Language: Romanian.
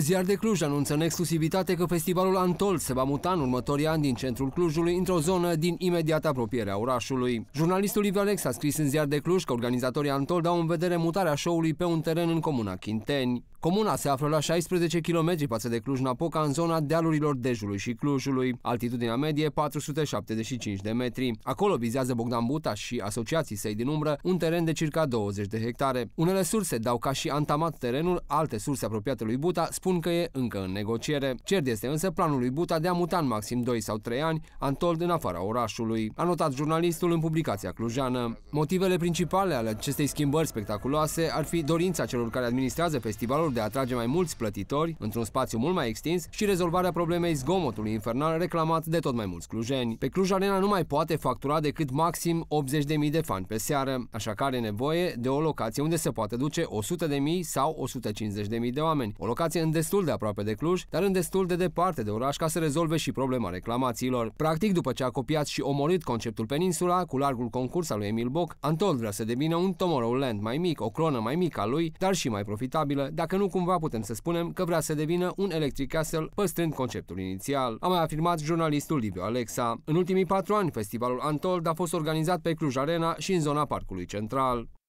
Ziar de Cluj anunță în exclusivitate că festivalul Antol se va muta în următorii ani din centrul Clujului într-o zonă din imediată apropiere orașului. Jurnalistul Liviu Alex a scris în Ziar de Cluj că organizatorii Antol dau în vedere mutarea show-ului pe un teren în comuna Chinteni. Comuna se află la 16 km față de Cluj-Napoca, în zona dealurilor Dejului și Clujului, altitudinea medie 475 de metri. Acolo vizează Bogdan Buta și asociații săi din umbră un teren de circa 20 de hectare. Unele surse dau ca și antamat terenul, alte surse apropiate lui Buta spun că e încă în negociere. Cert este însă planul lui Buta de a muta în maxim 2 sau 3 ani Antold în afara orașului, a notat jurnalistul în publicația clujeană. Motivele principale ale acestei schimbări spectaculoase ar fi dorința celor care administrează festivalul planul de a atrage mai mulți plătitori într-un spațiu mult mai extins și rezolvarea problemei zgomotului infernal reclamat de tot mai mulți clujeni. Pe Cluj Arena nu mai poate factura decât maxim 80.000 de fani pe seară, așa că are nevoie de o locație unde se poate duce 100.000 sau 150.000 de oameni. O locație în destul de aproape de Cluj, dar în destul de departe de oraș ca să rezolve și problema reclamațiilor. Practic, după ce a copiat și omolit conceptul peninsula cu largul concurs al lui Emil Boc, Antol vrea să devină un Tomorrowland mai mic, o clonă mai mică a lui, dar și mai profitabilă, dacă nu cumva putem să spunem că vrea să devină un electric castle păstrând conceptul inițial. A mai afirmat jurnalistul Liviu Alexa. În ultimii patru ani, festivalul Antold a fost organizat pe Cluj Arena și în zona Parcului Central.